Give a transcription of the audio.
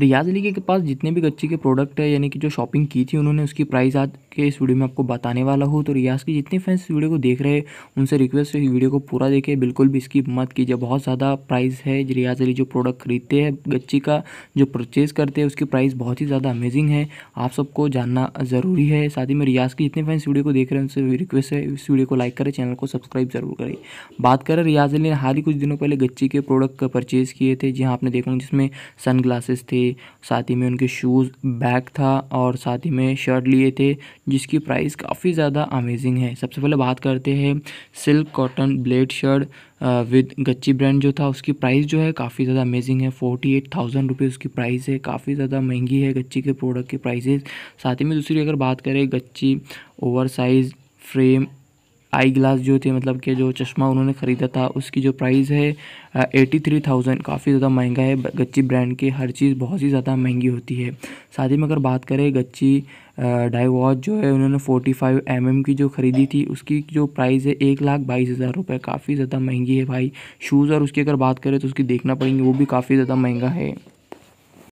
रियाज अली के पास जितने भी गच्ची के प्रोडक्ट है यानी कि जो शॉपिंग की थी उन्होंने उसकी प्राइस आज के इस वीडियो में आपको बताने वाला हूँ तो रियाज के जितने फैंस वीडियो को देख रहे हैं उनसे रिक्वेस्ट है वीडियो को पूरा देखें बिल्कुल भी इसकी मत कीजिए बहुत ज़्यादा प्राइस है रियाज अली जो प्रोडक्ट खरीदते हैं गच्ची का जो परचेज़ करते हैं उसकी प्राइस बहुत ही ज़्यादा अमेजिंग है आप सबको जानना ज़रूरी है साथ ही में रियाज के जितने फैंस वीडियो को देख रहे हैं उनसे रिक्वेस्ट है इस वीडियो को लाइक करें चैनल को सब्सक्राइब ज़रूर करें बात करें रियाज अली ने हाल ही कुछ दिनों पहले गच्ची के प्रोडक्ट परचेज़ किए थे जहाँ आपने देखा जिसमें सन थे साथ ही में उनके शूज़ बैग था और साथ ही में शर्ट लिए थे जिसकी प्राइस काफ़ी ज़्यादा अमेजिंग है सबसे पहले बात करते हैं silk cotton blend shirt with Gucci brand जो था उसकी प्राइस जो है काफ़ी ज़्यादा अमेजिंग है फोर्टी एट थाउजेंड रुपीज़ उसकी प्राइस है काफ़ी ज़्यादा महंगी है गच्ची के प्रोडक्ट की प्राइसेस साथ ही में दूसरी अगर बात करें Gucci over size frame eye glass जो थे मतलब कि जो चश्मा उन्होंने ख़रीदा था उसकी जो प्राइस है एटी थ्री थाउजेंड काफ़ी ज़्यादा महंगा है गच्ची ब्रांड की हर चीज़ बहुत ही ज़्यादा महंगी होती है साथ ही में अगर बात करें गच्ची डाई वॉच जो है उन्होंने फोर्टी फाइव एम एम की जो ख़रीदी थी उसकी जो प्राइस है एक लाख बाईस हज़ार रुपये काफ़ी ज़्यादा महंगी है भाई शूज़ और उसकी अगर बात करें तो उसकी देखना पड़ेंगे वो भी काफ़ी ज़्यादा महंगा है